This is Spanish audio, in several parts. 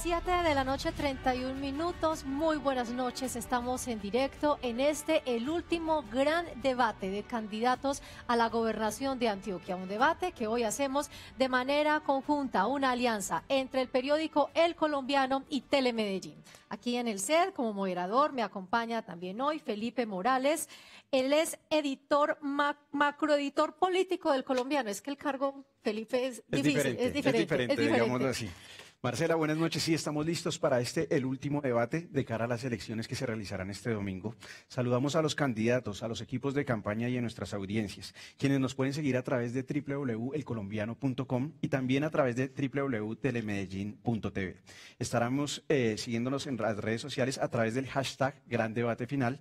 7 de la noche, 31 minutos. Muy buenas noches. Estamos en directo en este, el último gran debate de candidatos a la gobernación de Antioquia. Un debate que hoy hacemos de manera conjunta, una alianza entre el periódico El Colombiano y Telemedellín. Aquí en el SED, como moderador, me acompaña también hoy Felipe Morales. Él es editor, macroeditor político del Colombiano. Es que el cargo, Felipe, es, difícil, es diferente. Es así. Marcela, buenas noches. Sí, estamos listos para este, el último debate de cara a las elecciones que se realizarán este domingo. Saludamos a los candidatos, a los equipos de campaña y a nuestras audiencias, quienes nos pueden seguir a través de www.elcolombiano.com y también a través de www.telemedellin.tv. Estaremos eh, siguiéndonos en las redes sociales a través del hashtag Gran Debate Final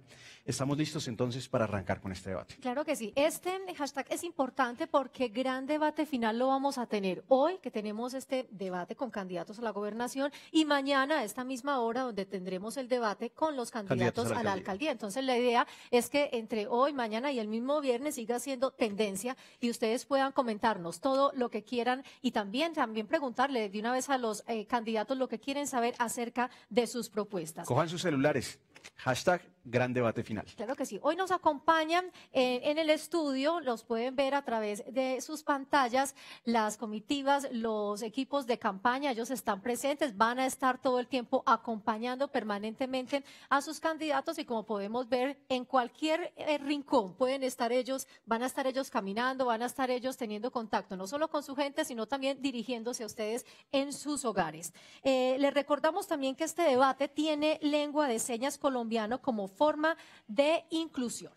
¿Estamos listos entonces para arrancar con este debate? Claro que sí. Este hashtag es importante porque gran debate final lo vamos a tener hoy, que tenemos este debate con candidatos a la gobernación, y mañana a esta misma hora donde tendremos el debate con los candidatos, a, la, alcaldía. Entonces la idea es que entre hoy, mañana y el mismo viernes siga siendo tendencia y ustedes puedan comentarnos todo lo que quieran y también, también preguntarle de una vez a los eh, candidatos lo que quieren saber acerca de sus propuestas. Cojan sus celulares. Hashtag gran debate final. Claro que sí. Hoy nos acompañan eh, en el estudio, los pueden ver a través de sus pantallas, las comitivas, los equipos de campaña, ellos están presentes, van a estar todo el tiempo acompañando permanentemente a sus candidatos y como podemos ver, en cualquier eh, rincón pueden estar ellos, van a estar ellos caminando, van a estar ellos teniendo contacto, no solo con su gente, sino también dirigiéndose a ustedes en sus hogares. Eh, les recordamos también que este debate tiene lengua de señas colombiano como forma de inclusión.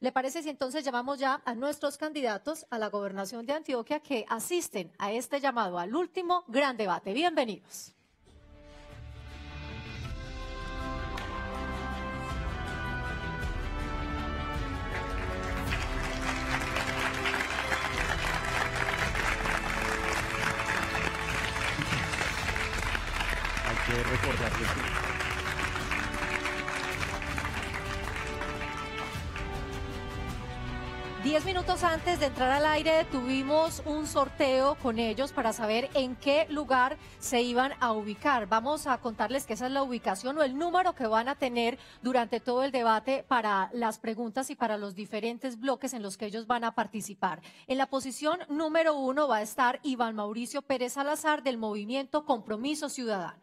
¿Le parece si entonces llamamos ya a nuestros candidatos a la gobernación de Antioquia que asisten a este llamado al último gran debate? Bienvenidos. Hay que recordarles Diez minutos antes de entrar al aire tuvimos un sorteo con ellos para saber en qué lugar se iban a ubicar. Vamos a contarles que esa es la ubicación o el número que van a tener durante todo el debate para las preguntas y para los diferentes bloques en los que ellos van a participar. En la posición número uno va a estar Iván Mauricio Pérez Salazar del movimiento Compromiso Ciudadano.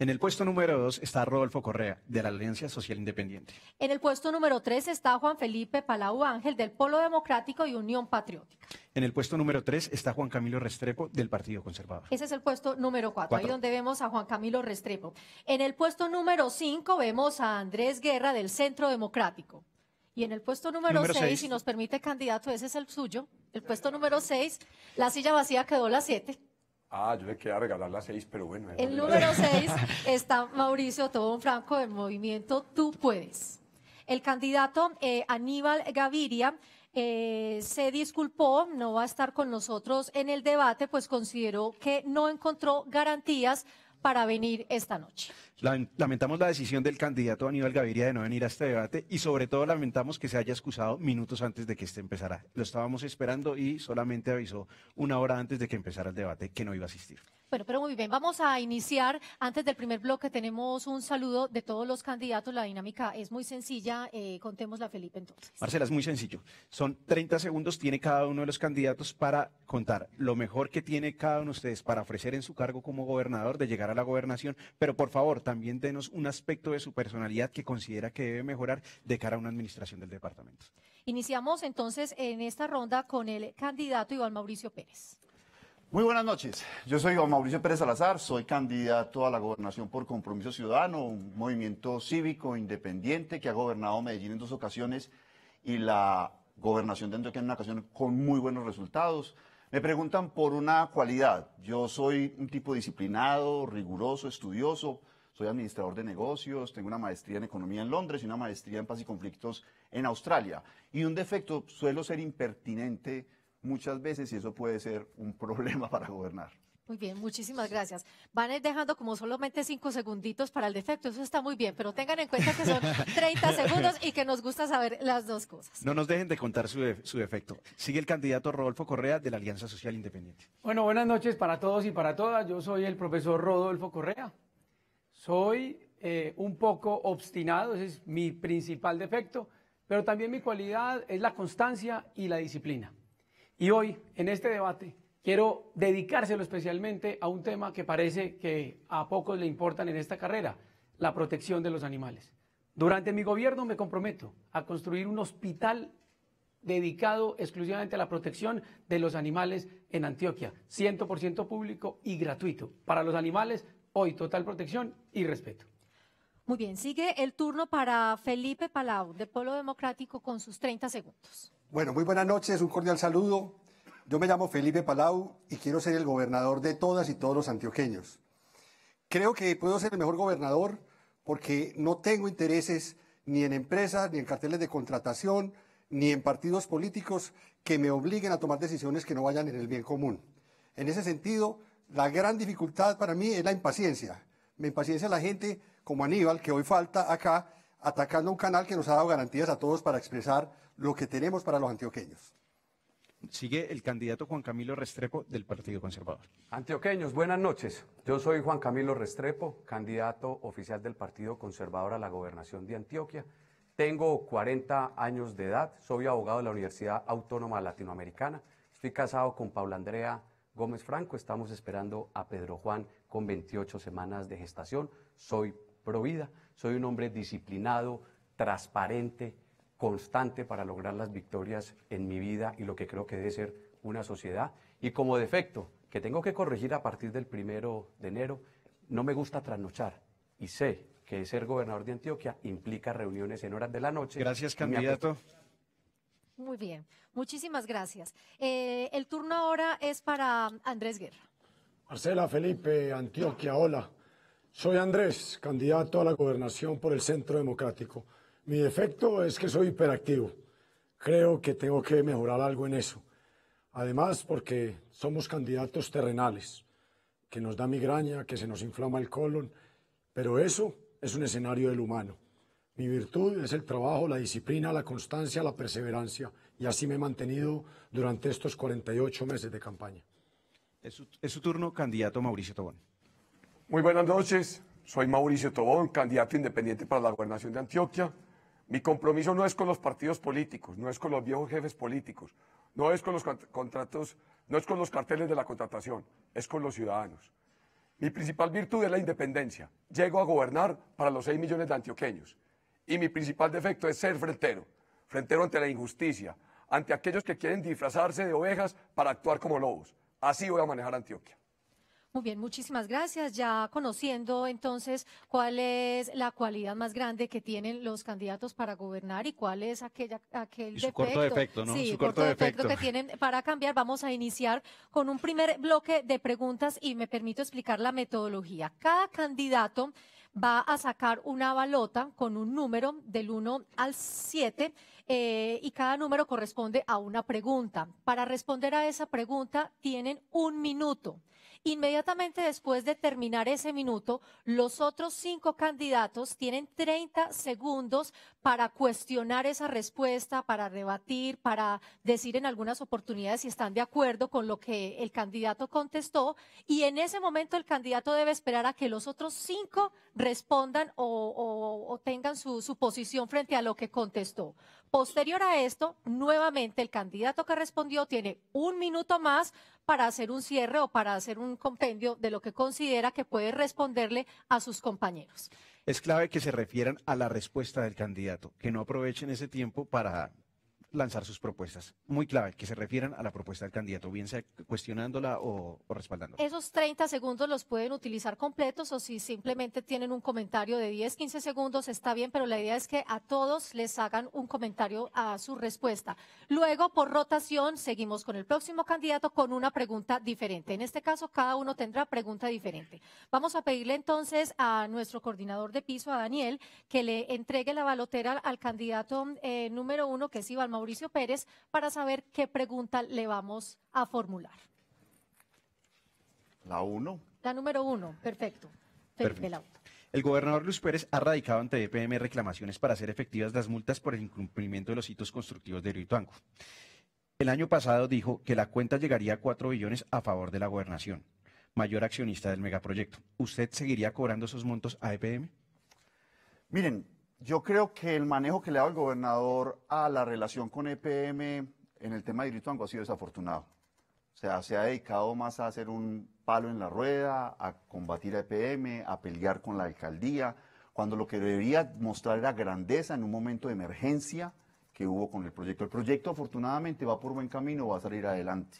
En el puesto número dos está Rodolfo Correa, de la Alianza Social Independiente. En el puesto número tres está Juan Felipe Palau Ángel, del Polo Democrático y Unión Patriótica. En el puesto número tres está Juan Camilo Restrepo, del Partido Conservador. Ese es el puesto número cuatro, ahí donde vemos a Juan Camilo Restrepo. En el puesto número cinco vemos a Andrés Guerra, del Centro Democrático. Y en el puesto número 6, si nos permite candidato, ese es el suyo. El puesto número 6, la silla vacía quedó la 7. Ah, yo le quería regalar la 6, pero bueno. El número 6 está Mauricio Tobón Franco del movimiento Tú Puedes. El candidato eh, Aníbal Gaviria eh, se disculpó, no va a estar con nosotros en el debate, pues consideró que no encontró garantías para venir esta noche. Lamentamos la decisión del candidato Aníbal Gaviria de no venir a este debate y sobre todo lamentamos que se haya excusado minutos antes de que este empezara. Lo estábamos esperando y solamente avisó una hora antes de que empezara el debate que no iba a asistir. Bueno, pero muy bien, vamos a iniciar. Antes del primer bloque tenemos un saludo de todos los candidatos. La dinámica es muy sencilla. Eh, Contemos la Felipe, entonces. Marcela, es muy sencillo. Son 30 segundos, tiene cada uno de los candidatos para contar lo mejor que tiene cada uno de ustedes para ofrecer en su cargo como gobernador, de llegar a la gobernación. Pero por favor, también denos un aspecto de su personalidad que considera que debe mejorar de cara a una administración del departamento. Iniciamos entonces en esta ronda con el candidato Iván Mauricio Pérez. Muy buenas noches. Yo soy Mauricio Pérez Salazar, soy candidato a la gobernación por Compromiso Ciudadano, un movimiento cívico independiente que ha gobernado Medellín en dos ocasiones y la gobernación de que en una ocasión con muy buenos resultados. Me preguntan por una cualidad. Yo soy un tipo disciplinado, riguroso, estudioso. Soy administrador de negocios, tengo una maestría en economía en Londres y una maestría en paz y conflictos en Australia. Y un defecto, suelo ser impertinente muchas veces y eso puede ser un problema para gobernar. Muy bien, muchísimas gracias. Van dejando como solamente cinco segunditos para el defecto, eso está muy bien, pero tengan en cuenta que son 30 segundos y que nos gusta saber las dos cosas. No nos dejen de contar su, defecto. Sigue el candidato Rodolfo Correa de la Alianza Social Independiente. Bueno, buenas noches para todos y para todas. Yo soy el profesor Rodolfo Correa. Soy eh, un poco obstinado, ese es mi principal defecto, pero también mi cualidad es la constancia y la disciplina. Y hoy, en este debate, quiero dedicárselo especialmente a un tema que parece que a pocos le importan en esta carrera, la protección de los animales. Durante mi gobierno me comprometo a construir un hospital dedicado exclusivamente a la protección de los animales en Antioquia, 100% público y gratuito. Para los animales, hoy total protección y respeto. Muy bien, sigue el turno para Felipe Palau, de Pueblo Democrático, con sus 30 segundos. Bueno, muy buenas noches, un cordial saludo. Yo me llamo Felipe Palau y quiero ser el gobernador de todas y todos los antioqueños. Creo que puedo ser el mejor gobernador porque no tengo intereses ni en empresas, ni en carteles de contratación, ni en partidos políticos que me obliguen a tomar decisiones que no vayan en el bien común. En ese sentido, la gran dificultad para mí es la impaciencia. Me impaciencia la gente como Aníbal, que hoy falta acá atacando un canal que nos ha dado garantías a todos para expresar lo que tenemos para los antioqueños. Sigue el candidato Juan Camilo Restrepo del Partido Conservador. Antioqueños, buenas noches. Yo soy Juan Camilo Restrepo, candidato oficial del Partido Conservador a la gobernación de Antioquia. Tengo 40 años de edad, soy abogado de la Universidad Autónoma Latinoamericana, estoy casado con Paula Andrea Gómez Franco, estamos esperando a Pedro Juan con 28 semanas de gestación, soy provida. Soy un hombre disciplinado, transparente, constante para lograr las victorias en mi vida y lo que creo que debe ser una sociedad. Y como defecto, que tengo que corregir a partir del primero de enero, no me gusta trasnochar y sé que ser gobernador de Antioquia implica reuniones en horas de la noche. Gracias, candidato. Muy bien, muchísimas gracias. Eh, el turno ahora es para Andrés Guerra. Marcela, Felipe, Antioquia, hola. Soy Andrés, candidato a la gobernación por el Centro Democrático. Mi defecto es que soy hiperactivo. Creo que tengo que mejorar algo en eso. Además, porque somos candidatos terrenales, que nos da migraña, que se nos inflama el colon, pero eso es un escenario del humano. Mi virtud es el trabajo, la disciplina, la constancia, la perseverancia, y así me he mantenido durante estos 48 meses de campaña. Es su, turno, candidato Mauricio Tobón. Muy buenas noches, soy Mauricio Tobón, candidato independiente para la gobernación de Antioquia. Mi compromiso no es con los partidos políticos, no es con los viejos jefes políticos, no es con los contratos, no es con los carteles de la contratación, es con los ciudadanos. Mi principal virtud es la independencia. Llego a gobernar para los 6 millones de antioqueños. Y mi principal defecto es ser frentero, frentero ante la injusticia, ante aquellos que quieren disfrazarse de ovejas para actuar como lobos. Así voy a manejar Antioquia. Muy bien, muchísimas gracias. Ya conociendo entonces cuál es la cualidad más grande que tienen los candidatos para gobernar y cuál es aquella, aquel su defecto. corto defecto, ¿no? Sí, su corto, defecto. que tienen para cambiar. Vamos a iniciar con un primer bloque de preguntas y me permito explicar la metodología. Cada candidato va a sacar una balota con un número del 1 al 7 eh, y cada número corresponde a una pregunta. Para responder a esa pregunta tienen un minuto Inmediatamente después de terminar ese minuto, los otros cinco candidatos tienen 30 segundos para cuestionar esa respuesta, para debatir, para decir en algunas oportunidades si están de acuerdo con lo que el candidato contestó. Y en ese momento el candidato debe esperar a que los otros cinco respondan o, tengan su, su posición frente a lo que contestó. Posterior a esto, nuevamente el candidato que respondió tiene un minuto más para hacer un cierre o para hacer un compendio de lo que considera que puede responderle a sus compañeros. Es clave que se refieran a la respuesta del candidato, que no aprovechen ese tiempo para lanzar sus propuestas. Muy clave, que se refieran a la propuesta del candidato, bien sea cuestionándola o, respaldándola. ¿Esos 30 segundos los pueden utilizar completos o si simplemente tienen un comentario de 10, 15 segundos está bien, pero la idea es que a todos les hagan un comentario a su respuesta. Luego, por rotación, seguimos con el próximo candidato con una pregunta diferente. En este caso, cada uno tendrá pregunta diferente. Vamos a pedirle entonces a nuestro coordinador de piso, a Daniel, que le entregue la balotera al candidato eh, número uno, que es Iván Mauricio Pérez para saber qué pregunta le vamos a formular. La uno. La número uno, perfecto. el gobernador Luis Pérez ha radicado ante EPM reclamaciones para hacer efectivas las multas por el incumplimiento de los hitos constructivos de Rituango. El año pasado dijo que la cuenta llegaría a 4 billones a favor de la gobernación, mayor accionista del megaproyecto. ¿Usted seguiría cobrando esos montos a EPM? Miren, yo creo que el manejo que le ha dado el gobernador a la relación con EPM en el tema de Hidroituango ha sido desafortunado. O sea, se ha dedicado más a hacer un palo en la rueda, a combatir a EPM, a pelear con la alcaldía, cuando lo que debería mostrar era grandeza en un momento de emergencia que hubo con el proyecto. El proyecto afortunadamente va por buen camino, va a salir adelante.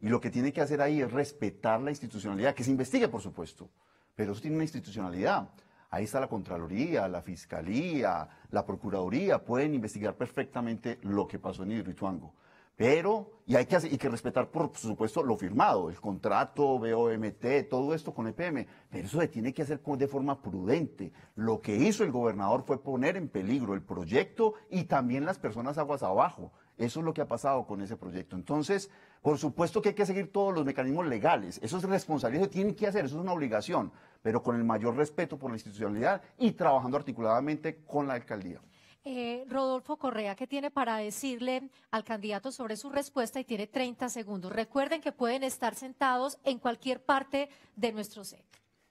Y lo que tiene que hacer ahí es respetar la institucionalidad, que se investigue, por supuesto, pero eso tiene una institucionalidad. Ahí está la Contraloría, la Fiscalía, la Procuraduría, pueden investigar perfectamente lo que pasó en Hidroituango. Pero, y hay que, que respetar, por supuesto, lo firmado, el contrato, BOMT, todo esto con EPM. Pero eso se tiene que hacer de forma prudente. Lo que hizo el gobernador fue poner en peligro el proyecto y también las personas aguas abajo. Eso es lo que ha pasado con ese proyecto. Entonces, por supuesto que hay que seguir todos los mecanismos legales. Eso es responsabilidad, eso tienen que hacer, eso es una obligación pero con el mayor respeto por la institucionalidad y trabajando articuladamente con la alcaldía. Eh, Rodolfo Correa, ¿qué tiene para decirle al candidato sobre su respuesta? Y tiene 30 segundos. Recuerden que pueden estar sentados en cualquier parte de nuestro set.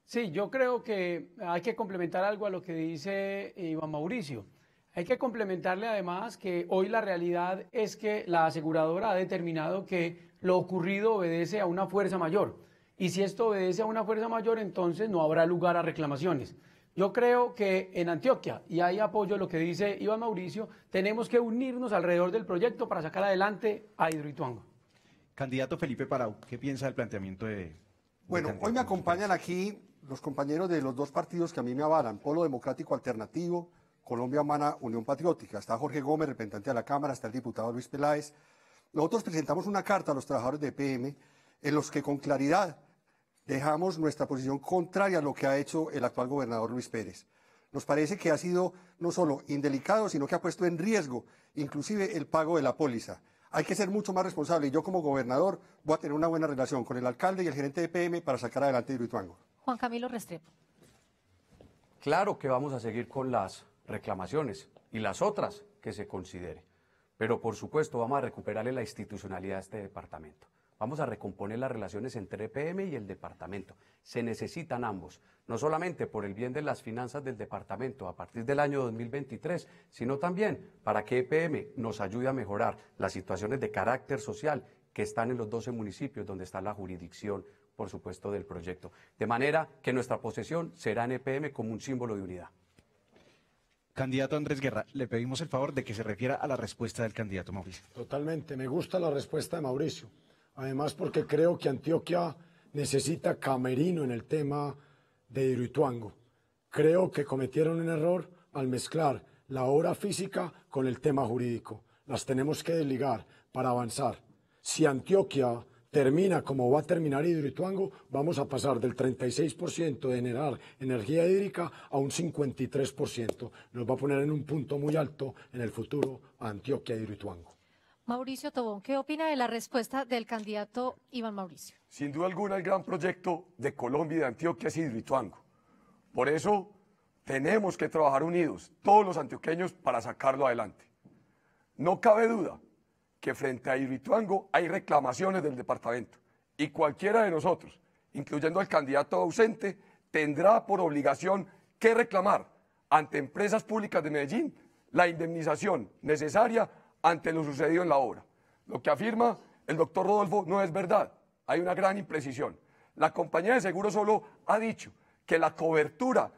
Sí, yo creo que hay que complementar algo a lo que dice Iván Mauricio. Hay que complementarle además que hoy la realidad es que la aseguradora ha determinado que lo ocurrido obedece a una fuerza mayor y si esto obedece a una fuerza mayor, entonces no habrá lugar a reclamaciones. Yo creo que en Antioquia, y ahí apoyo lo que dice Iván Mauricio, tenemos que unirnos alrededor del proyecto para sacar adelante a Hidroituango. Candidato Felipe Parau, ¿qué piensa del planteamiento de... Bueno, hoy me acompañan aquí los compañeros de los dos partidos que a mí me avalan, Polo Democrático Alternativo, Colombia Humana, Unión Patriótica. Está Jorge Gómez, representante de la Cámara, está el diputado Luis Peláez. Nosotros presentamos una carta a los trabajadores de PM en los que con claridad dejamos nuestra posición contraria a lo que ha hecho el actual gobernador Luis Pérez. Nos parece que ha sido no solo indelicado, sino que ha puesto en riesgo inclusive el pago de la póliza. Hay que ser mucho más responsable y yo como gobernador voy a tener una buena relación con el alcalde y el gerente de PM para sacar adelante Hidroituango. Juan Camilo Restrepo. Claro que vamos a seguir con las reclamaciones y las otras que se considere, pero por supuesto vamos a recuperarle la institucionalidad a este departamento. Vamos a recomponer las relaciones entre EPM y el departamento. Se necesitan ambos, no solamente por el bien de las finanzas del departamento a partir del año 2023, sino también para que EPM nos ayude a mejorar las situaciones de carácter social que están en los 12 municipios donde está la jurisdicción, por supuesto, del proyecto. De manera que nuestra posesión será en EPM como un símbolo de unidad. Candidato Andrés Guerra, le pedimos el favor de que se refiera a la respuesta del candidato Mauricio. Totalmente, me gusta la respuesta de Mauricio además porque creo que Antioquia necesita camerino en el tema de Irituango. Creo que cometieron un error al mezclar la obra física con el tema jurídico. Las tenemos que desligar para avanzar. Si Antioquia termina como va a terminar Hidroituango, vamos a pasar del 36% de generar energía hídrica a un 53%. Nos va a poner en un punto muy alto en el futuro Antioquia Hidroituango. Mauricio Tobón, ¿qué opina de la respuesta del candidato Iván Mauricio? Sin duda alguna, el gran proyecto de Colombia y de Antioquia es rituango Por eso tenemos que trabajar unidos, todos los antioqueños, para sacarlo adelante. No cabe duda que frente a rituango hay reclamaciones del departamento y cualquiera de nosotros, incluyendo al candidato ausente, tendrá por obligación que reclamar ante empresas públicas de Medellín la indemnización necesaria ante lo sucedido en la obra. Lo que afirma el doctor Rodolfo no es verdad. Hay una gran imprecisión. La compañía de seguros solo ha dicho que la cobertura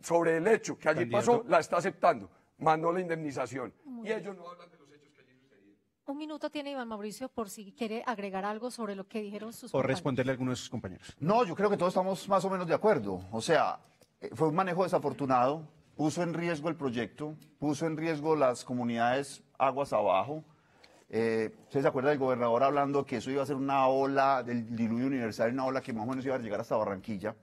sobre el hecho que allí pasó la está aceptando, mandó la indemnización. y ellos no hablan de los hechos que allí sucedieron. Un minuto tiene Iván Mauricio por si quiere agregar algo sobre lo que dijeron sus compañeros. O responderle a alguno de sus compañeros. No, yo creo que todos estamos más o menos de acuerdo. O sea, eh, fue un manejo desafortunado puso en riesgo el proyecto, puso en riesgo las comunidades aguas abajo. Eh, se acuerda del gobernador hablando que eso iba a ser una ola del diluvio universal, una ola que más o menos iba a llegar hasta Barranquilla?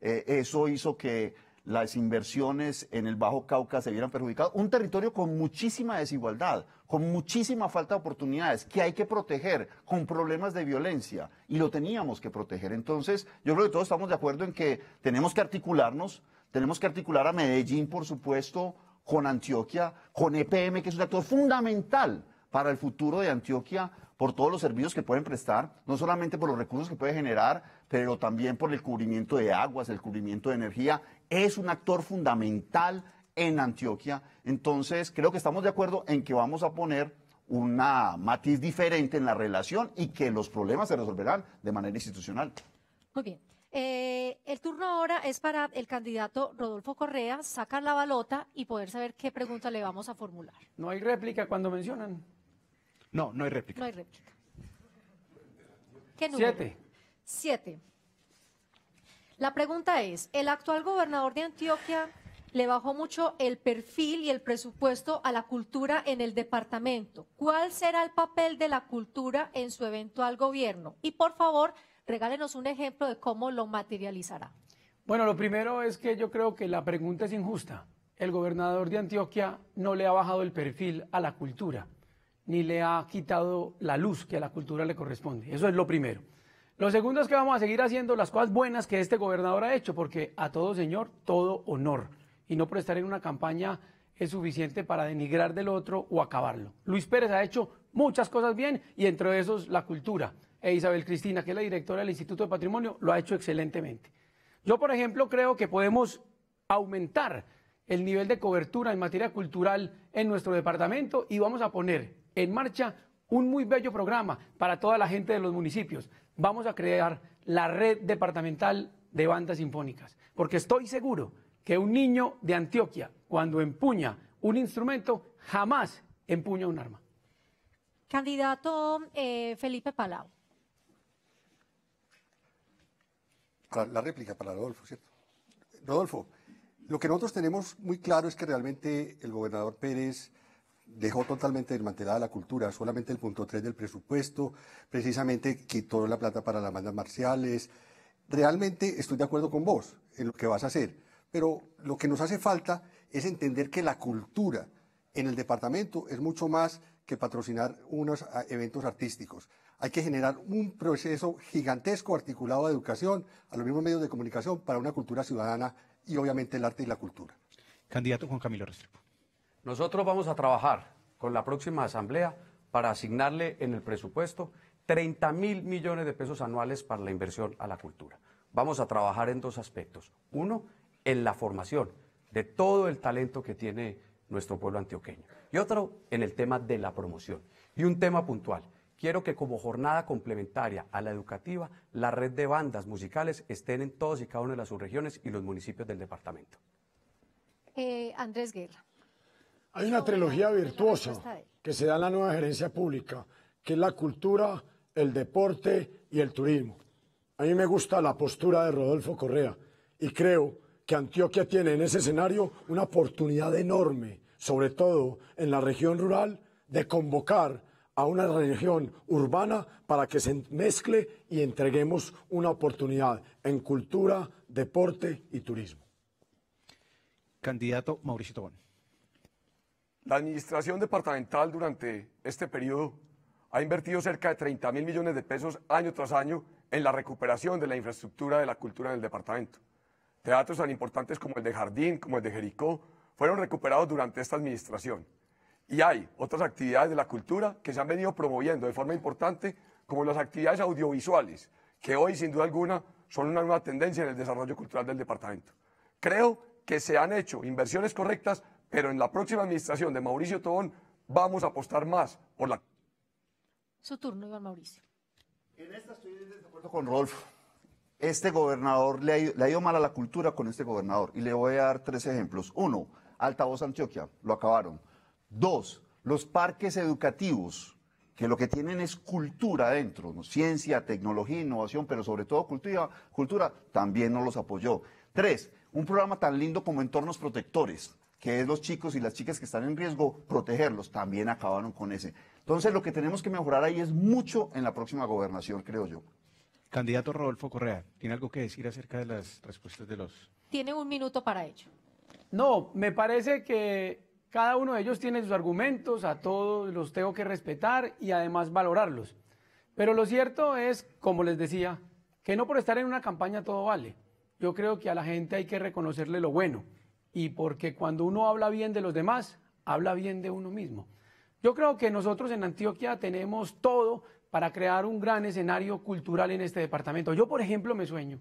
Eh, eso hizo que las inversiones en el Bajo Cauca se vieran perjudicadas. Un territorio con muchísima desigualdad, con muchísima falta de oportunidades, que hay que proteger, con problemas de violencia, y lo teníamos que proteger. Entonces, yo creo que todos estamos de acuerdo en que tenemos que articularnos tenemos que articular a Medellín, por supuesto, con Antioquia, con EPM, que es un actor fundamental para el futuro de Antioquia, por todos los servicios que pueden prestar, no solamente por los recursos que puede generar, pero también por el cubrimiento de aguas, el cubrimiento de energía. Es un actor fundamental en Antioquia. Entonces, creo que estamos de acuerdo en que vamos a poner una matiz diferente en la relación y que los problemas se resolverán de manera institucional. Muy bien. Eh, el turno ahora es para el candidato Rodolfo Correa, sacar la balota y poder saber qué pregunta le vamos a formular. No hay réplica cuando mencionan. No, no hay réplica. No hay réplica. Siete. Siete. La pregunta es, ¿el actual gobernador de Antioquia le bajó mucho el perfil y el presupuesto a la cultura en el departamento? ¿Cuál será el papel de la cultura en su eventual gobierno? Y por favor, Regálenos un ejemplo de cómo lo materializará. Bueno, lo primero es que yo creo que la pregunta es injusta. El gobernador de Antioquia no le ha bajado el perfil a la cultura, ni le ha quitado la luz que a la cultura le corresponde. Eso es lo primero. Lo segundo es que vamos a seguir haciendo las cosas buenas que este gobernador ha hecho, porque a todo señor, todo honor. Y no prestar en una campaña es suficiente para denigrar del otro o acabarlo. Luis Pérez ha hecho muchas cosas bien y entre esos la cultura e Isabel Cristina, que es la directora del Instituto de Patrimonio, lo ha hecho excelentemente. Yo, por ejemplo, creo que podemos aumentar el nivel de cobertura en materia cultural en nuestro departamento y vamos a poner en marcha un muy bello programa para toda la gente de los municipios. Vamos a crear la red departamental de bandas sinfónicas, porque estoy seguro que un niño de Antioquia, cuando empuña un instrumento, jamás empuña un arma. Candidato eh, Felipe Palau. la réplica para Rodolfo, ¿cierto? Rodolfo, lo que nosotros tenemos muy claro es que realmente el gobernador Pérez dejó totalmente desmantelada la cultura, solamente el punto 3 del presupuesto, precisamente quitó la plata para las bandas marciales. Realmente estoy de acuerdo con vos en lo que vas a hacer, pero lo que nos hace falta es entender que la cultura en el departamento es mucho más que patrocinar unos ah, eventos artísticos hay que generar un proceso gigantesco articulado de educación a los mismos medios de comunicación para una cultura ciudadana y obviamente el arte y la cultura. Candidato Juan Camilo Restrepo. Nosotros vamos a trabajar con la próxima asamblea para asignarle en el presupuesto 30 mil millones de pesos anuales para la inversión a la cultura. Vamos a trabajar en dos aspectos. Uno, en la formación de todo el talento que tiene nuestro pueblo antioqueño. Y otro, en el tema de la promoción. Y un tema puntual Quiero que como jornada complementaria a la educativa, la red de bandas musicales estén en todos y cada una de las subregiones y los municipios del departamento. Eh, Andrés Guerra. Hay una trilogía virtuosa que se da en la nueva gerencia pública, que es la cultura, el deporte y el turismo. A mí me gusta la postura de Rodolfo Correa y creo que Antioquia tiene en ese escenario una oportunidad enorme, sobre todo en la región rural, de convocar a una región urbana para que se mezcle y entreguemos una oportunidad en cultura, deporte y turismo. Candidato Mauricio Tobón. La administración departamental durante este periodo ha invertido cerca de 30 mil millones de pesos año tras año en la recuperación de la infraestructura de la cultura en el departamento. Teatros tan importantes como el de Jardín, como el de Jericó, fueron recuperados durante esta administración. Y hay otras actividades de la cultura que se han venido promoviendo de forma importante, como las actividades audiovisuales, que hoy sin duda alguna son una nueva tendencia en el desarrollo cultural del departamento. Creo que se han hecho inversiones correctas, pero en la próxima administración de Mauricio Tobón vamos a apostar más por la... Su turno, Iván Mauricio. En esta estoy de acuerdo con Rolf este gobernador le ha, ido, mal a la cultura con este gobernador. Y le voy a dar tres ejemplos. Uno, Altavoz Antioquia, lo acabaron. Dos, los parques educativos, que lo que tienen es cultura adentro, ciencia, tecnología, innovación, pero sobre todo cultura, cultura, también no los apoyó. Tres, un programa tan lindo como Entornos Protectores, que es los chicos y las chicas que están en riesgo, protegerlos, también acabaron con ese. Entonces, lo que tenemos que mejorar ahí es mucho en la próxima gobernación, creo yo. Candidato Rodolfo Correa, ¿tiene algo que decir acerca de las respuestas de los... Tiene un minuto para ello. No, me parece que cada uno de ellos tiene sus argumentos, a todos los tengo que respetar y además valorarlos. Pero lo cierto es, como les decía, que no por estar en una campaña todo vale. Yo creo que a la gente hay que reconocerle lo bueno y porque cuando uno habla bien de los demás, habla bien de uno mismo. Yo creo que nosotros en Antioquia tenemos todo para crear un gran escenario cultural en este departamento. Yo, por ejemplo, me sueño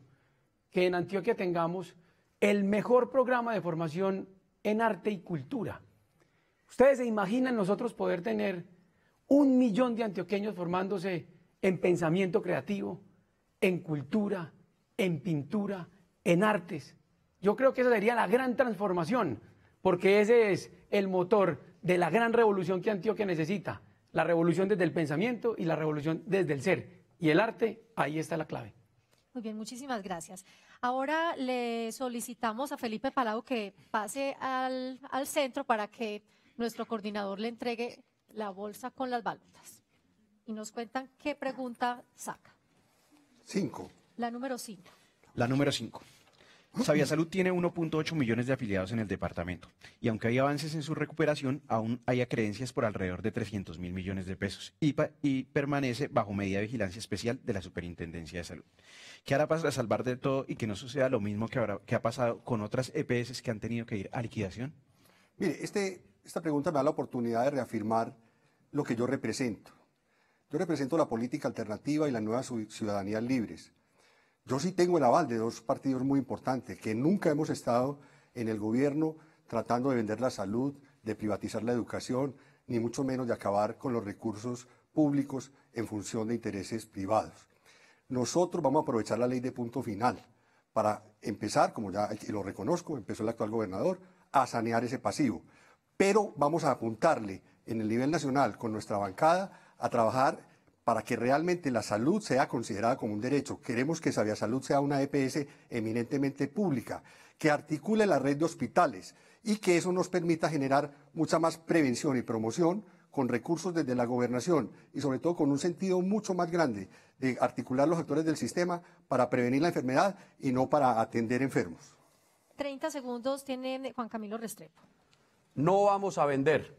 que en Antioquia tengamos el mejor programa de formación en arte y cultura Ustedes se imaginan nosotros poder tener un millón de antioqueños formándose en pensamiento creativo, en cultura, en pintura, en artes. Yo creo que esa sería la gran transformación, porque ese es el motor de la gran revolución que Antioquia necesita, la revolución desde el pensamiento y la revolución desde el ser. Y el arte, ahí está la clave. Muy bien, muchísimas gracias. Ahora le solicitamos a Felipe Palau que pase al, al centro para que nuestro coordinador le entregue la bolsa con las válvulas. Y nos cuentan qué pregunta saca. Cinco. La número cinco. La número cinco. Sabia Salud tiene 1.8 millones de afiliados en el departamento y aunque hay avances en su recuperación, aún hay creencias por alrededor de 300 mil millones de pesos y, permanece bajo medida de vigilancia especial de la Superintendencia de Salud. ¿Qué hará para salvar de todo y que no suceda lo mismo que, que ha pasado con otras EPS que han tenido que ir a liquidación? Mire, este esta pregunta me da la oportunidad de reafirmar lo que yo represento. Yo represento la política alternativa y la nueva ciudadanía libres. Yo sí tengo el aval de dos partidos muy importantes, que nunca hemos estado en el gobierno tratando de vender la salud, de privatizar la educación, ni mucho menos de acabar con los recursos públicos en función de intereses privados. Nosotros vamos a aprovechar la ley de punto final para empezar, como ya lo reconozco, empezó el actual gobernador, a sanear ese pasivo pero vamos a apuntarle en el nivel nacional con nuestra bancada a trabajar para que realmente la salud sea considerada como un derecho. Queremos que Sabia Salud sea una EPS eminentemente pública, que articule la red de hospitales y que eso nos permita generar mucha más prevención y promoción con recursos desde la gobernación y sobre todo con un sentido mucho más grande de articular los actores del sistema para prevenir la enfermedad y no para atender enfermos. 30 segundos tiene Juan Camilo Restrepo. No vamos a vender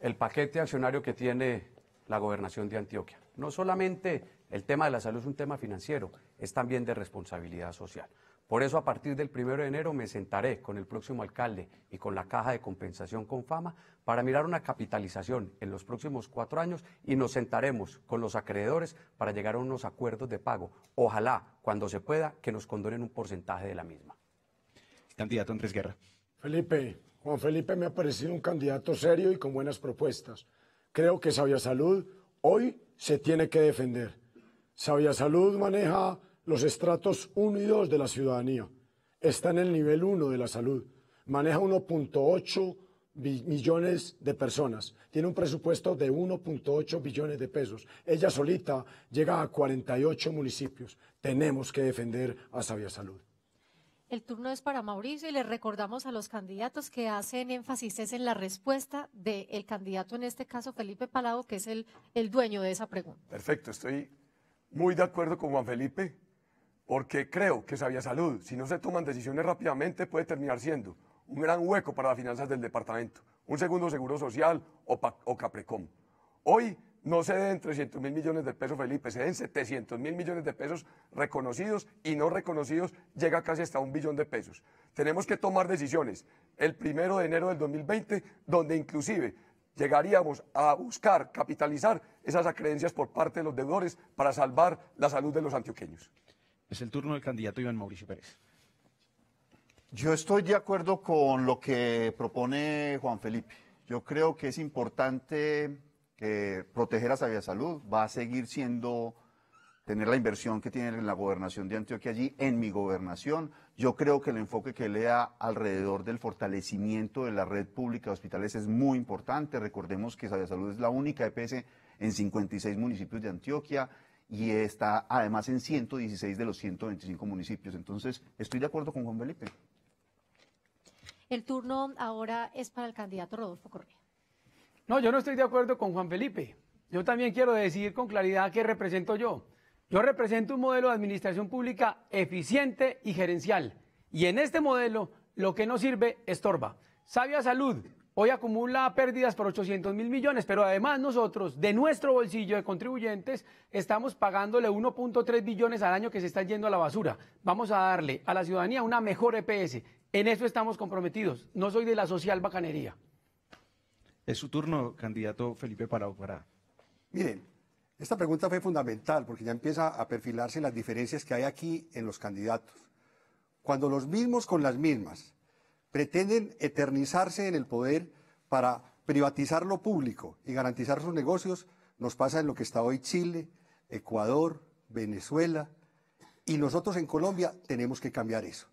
el paquete accionario que tiene la gobernación de Antioquia. No solamente el tema de la salud es un tema financiero, es también de responsabilidad social. Por eso a partir del 1 de enero me sentaré con el próximo alcalde y con la caja de compensación con fama para mirar una capitalización en los próximos cuatro años y nos sentaremos con los acreedores para llegar a unos acuerdos de pago. Ojalá, cuando se pueda, que nos condonen un porcentaje de la misma. Candidato Andrés Guerra. Felipe, Juan Felipe me ha parecido un candidato serio y con buenas propuestas. Creo que Sabia Salud hoy se tiene que defender. Sabia Salud maneja los estratos 1 y 2 de la ciudadanía. Está en el nivel 1 de la salud. Maneja 1.8 millones de personas. Tiene un presupuesto de 1.8 billones de pesos. Ella solita llega a 48 municipios. Tenemos que defender a Sabia Salud. El turno es para Mauricio y le recordamos a los candidatos que hacen énfasis en la respuesta del candidato, en este caso Felipe Palado, que es el, dueño de esa pregunta. Perfecto, estoy muy de acuerdo con Juan Felipe, porque creo que Sabia Salud, si no se toman decisiones rápidamente, puede terminar siendo un gran hueco para las finanzas del departamento, un segundo seguro social o, o Caprecom. Hoy no se den 300 mil millones de pesos, Felipe, se den 700 mil millones de pesos reconocidos y no reconocidos, llega casi hasta un billón de pesos. Tenemos que tomar decisiones el primero de enero del 2020, donde inclusive llegaríamos a buscar capitalizar esas acreencias por parte de los deudores para salvar la salud de los antioqueños. Es el turno del candidato Iván Mauricio Pérez. Yo estoy de acuerdo con lo que propone Juan Felipe. Yo creo que es importante que proteger a Sabia Salud va a seguir siendo tener la inversión que tiene en la gobernación de Antioquia allí, en mi gobernación. Yo creo que el enfoque que le da alrededor del fortalecimiento de la red pública de hospitales es muy importante. Recordemos que Sabia Salud es la única EPS en 56 municipios de Antioquia y está además en 116 de los 125 municipios. Entonces, estoy de acuerdo con Juan Felipe. El turno ahora es para el candidato Rodolfo Correa. No, yo no estoy de acuerdo con Juan Felipe. Yo también quiero decir con claridad qué represento yo. Yo represento un modelo de administración pública eficiente y gerencial. Y en este modelo, lo que no sirve estorba. Sabia Salud hoy acumula pérdidas por 800 mil millones, pero además nosotros, de nuestro bolsillo de contribuyentes, estamos pagándole 1.3 billones al año que se está yendo a la basura. Vamos a darle a la ciudadanía una mejor EPS. En eso estamos comprometidos. No soy de la social bacanería. Es su turno, candidato Felipe Parado Miren, esta pregunta fue fundamental porque ya empieza a perfilarse las diferencias que hay aquí en los candidatos. Cuando los mismos con las mismas pretenden eternizarse en el poder para privatizar lo público y garantizar sus negocios, nos pasa en lo que está hoy Chile, Ecuador, Venezuela, y nosotros en Colombia tenemos que cambiar eso.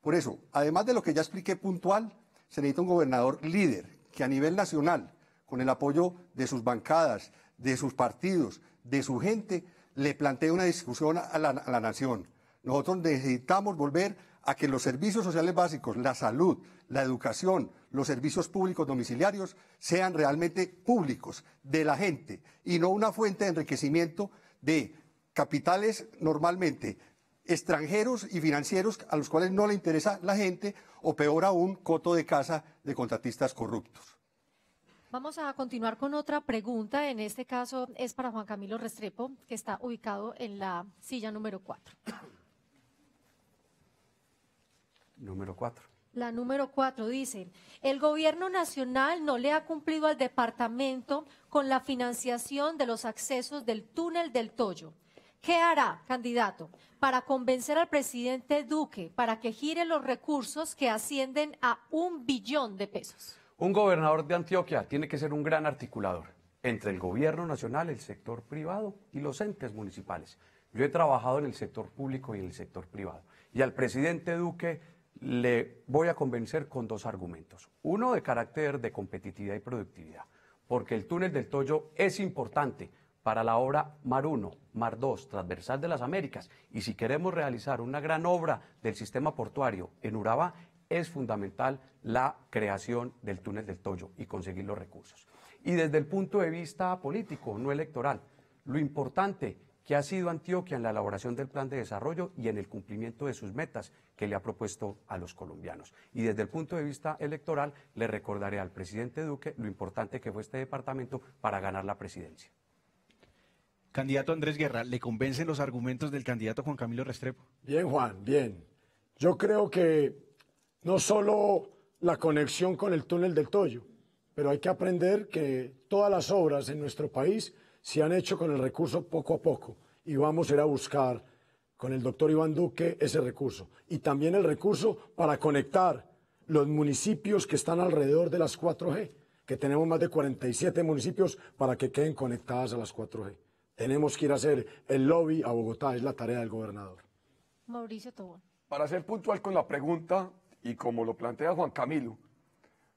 Por eso, además de lo que ya expliqué puntual, se necesita un gobernador líder que a nivel nacional, con el apoyo de sus bancadas, de sus partidos, de su gente, le plantea una discusión a la, a la nación. Nosotros necesitamos volver a que los servicios sociales básicos, la salud, la educación, los servicios públicos domiciliarios sean realmente públicos de la gente y no una fuente de enriquecimiento de capitales normalmente extranjeros y financieros a los cuales no le interesa la gente, o peor aún, coto de casa de contratistas corruptos. Vamos a continuar con otra pregunta. En este caso es para Juan Camilo Restrepo, que está ubicado en la silla número 4. Número 4. La número 4 dice, el gobierno nacional no le ha cumplido al departamento con la financiación de los accesos del túnel del Toyo. ¿Qué hará, candidato, para convencer al presidente Duque para que gire los recursos que ascienden a un billón de pesos? Un gobernador de Antioquia tiene que ser un gran articulador entre el gobierno nacional, el sector privado y los entes municipales. Yo he trabajado en el sector público y en el sector privado. Y al presidente Duque le voy a convencer con dos argumentos. Uno de carácter de competitividad y productividad, porque el túnel del Toyo es importante para la obra Mar 1, Mar 2, Transversal de las Américas. Y si queremos realizar una gran obra del sistema portuario en Urabá, es fundamental la creación del túnel del Toyo y conseguir los recursos. Y desde el punto de vista político, no electoral, lo importante que ha sido Antioquia en la elaboración del plan de desarrollo y en el cumplimiento de sus metas que le ha propuesto a los colombianos. Y desde el punto de vista electoral, le recordaré al presidente Duque lo importante que fue este departamento para ganar la presidencia. Candidato Andrés Guerra, ¿le convencen los argumentos del candidato Juan Camilo Restrepo? Bien, Juan, bien. Yo creo que no solo la conexión con el túnel del Toyo, pero hay que aprender que todas las obras en nuestro país se han hecho con el recurso poco a poco y vamos a ir a buscar con el doctor Iván Duque ese recurso y también el recurso para conectar los municipios que están alrededor de las 4G, que tenemos más de 47 municipios para que queden conectadas a las 4G. Tenemos que ir a hacer el lobby a Bogotá, es la tarea del gobernador. Mauricio Tobón. Para ser puntual con la pregunta y como lo plantea Juan Camilo,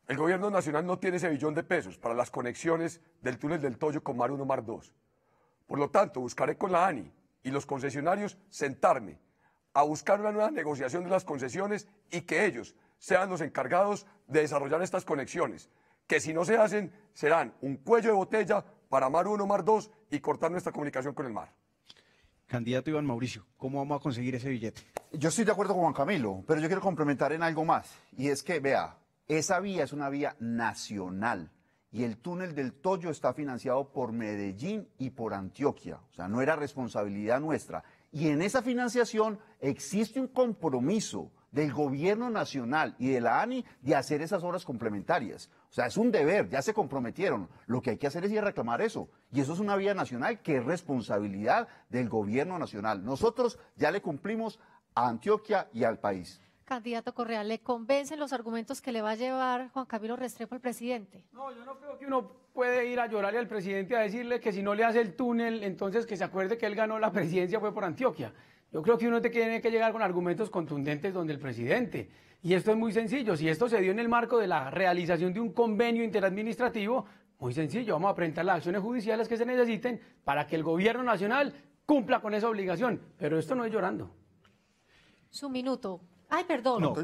el gobierno nacional no tiene ese billón de pesos para las conexiones del túnel del Toyo con Mar 1, Mar 2. Por lo tanto, buscaré con la ANI y los concesionarios sentarme a buscar una nueva negociación de las concesiones y que ellos sean los encargados de desarrollar estas conexiones, que si no se hacen serán un cuello de botella para Mar 1, Mar 2 y cortar nuestra comunicación con el mar. Candidato Iván Mauricio, ¿cómo vamos a conseguir ese billete? Yo estoy de acuerdo con Juan Camilo, pero yo quiero complementar en algo más. Y es que, vea, esa vía es una vía nacional y el túnel del Toyo está financiado por Medellín y por Antioquia. O sea, no era responsabilidad nuestra. Y en esa financiación existe un compromiso del gobierno nacional y de la ANI de hacer esas obras complementarias. O sea, es un deber, ya se comprometieron. Lo que hay que hacer es ir a reclamar eso. Y eso es una vía nacional que es responsabilidad del gobierno nacional. Nosotros ya le cumplimos a Antioquia y al país. Candidato Correa, ¿le convencen los argumentos que le va a llevar Juan Camilo Restrepo al presidente? No, yo no creo que uno puede ir a llorarle al presidente a decirle que si no le hace el túnel, entonces que se acuerde que él ganó la presidencia fue por Antioquia. Yo creo que uno tiene que llegar con argumentos contundentes donde el presidente. Y esto es muy sencillo. Si esto se dio en el marco de la realización de un convenio interadministrativo, muy sencillo, vamos a presentar las acciones judiciales que se necesiten para que el gobierno nacional cumpla con esa obligación. Pero esto no es llorando. Su minuto. Ay, perdón.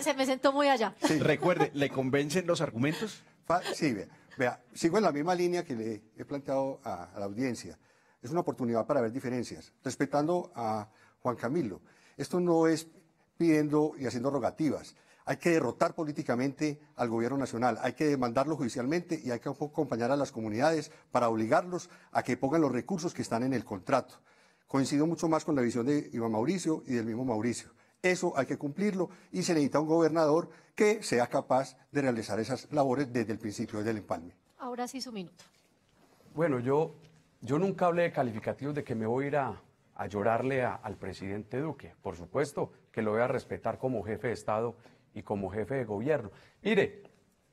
se, me, sentó muy allá. Recuerde, ¿le convencen los argumentos? Sí, vea, sigo en la misma línea que le he planteado a la audiencia. Es una oportunidad para ver diferencias. Respetando a Juan Camilo, esto no es pidiendo y haciendo rogativas. Hay que derrotar políticamente al gobierno nacional, hay que demandarlo judicialmente y hay que acompañar a las comunidades para obligarlos a que pongan los recursos que están en el contrato. Coincido mucho más con la visión de Iván Mauricio y del mismo Mauricio. Eso hay que cumplirlo y se necesita un gobernador que sea capaz de realizar esas labores desde el principio, del empalme. Ahora sí su minuto. Bueno, yo, yo nunca hablé de calificativos de que me voy a ir a, a llorarle al presidente Duque. Por supuesto que lo voy a respetar como jefe de Estado y como jefe de gobierno. Mire,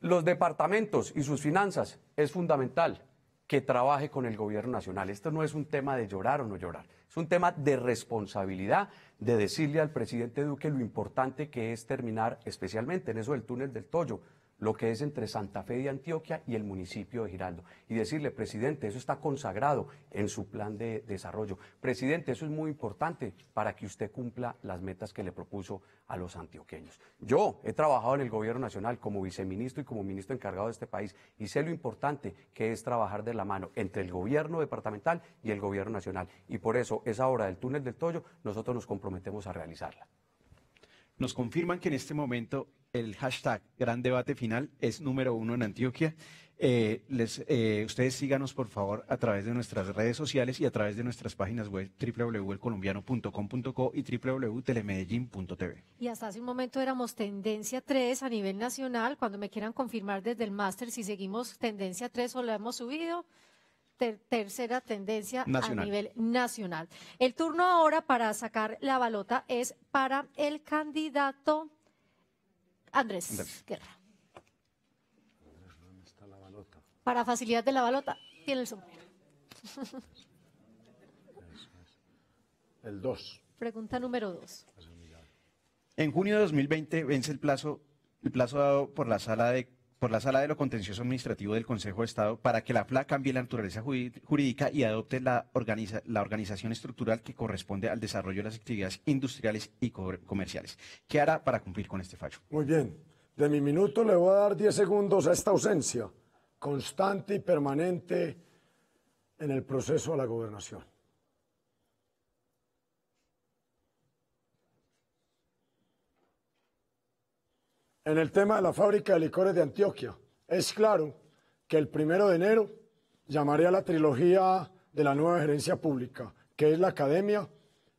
los departamentos y sus finanzas es fundamental que trabaje con el gobierno nacional. Esto no es un tema de llorar o no llorar, es un tema de responsabilidad, de decirle al presidente Duque lo importante que es terminar, especialmente en eso del túnel del Toyo, lo que es entre Santa Fe de Antioquia y el municipio de Giraldo. Y decirle, presidente, eso está consagrado en su plan de desarrollo. Presidente, eso es muy importante para que usted cumpla las metas que le propuso a los antioqueños. Yo he trabajado en el gobierno nacional como viceministro y como ministro encargado de este país y sé lo importante que es trabajar de la mano entre el gobierno departamental y el gobierno nacional. Y por eso esa obra del túnel del Toyo nosotros nos comprometemos a realizarla. Nos confirman que en este momento el hashtag Gran Debate Final es número uno en Antioquia. Eh, les, eh, ustedes síganos, por favor, a través de nuestras redes sociales y a través de nuestras páginas web www.elcolombiano.com.co y www.telemedellin.tv. Y hasta hace un momento éramos tendencia 3 a nivel nacional. Cuando me quieran confirmar desde el máster si seguimos tendencia 3 o lo hemos subido, tercera tendencia a nivel nacional. El turno ahora para sacar la balota es para el candidato Andrés, Guerra. está la balota? Para facilidad de la balota, tiene el sombrero. El 2. Pregunta número 2. En junio de 2020 vence el plazo, el plazo dado por la sala de por la Sala de lo Contencioso Administrativo del Consejo de Estado para que la FLA cambie la naturaleza jurídica y adopte la, la organización estructural que corresponde al desarrollo de las actividades industriales y comerciales. ¿Qué hará para cumplir con este fallo? Muy bien. De mi minuto le voy a dar 10 segundos a esta ausencia constante y permanente en el proceso de la gobernación. en el tema de la fábrica de licores de Antioquia. Es claro que el primero de enero llamaré a la trilogía de la nueva gerencia pública, que es la academia,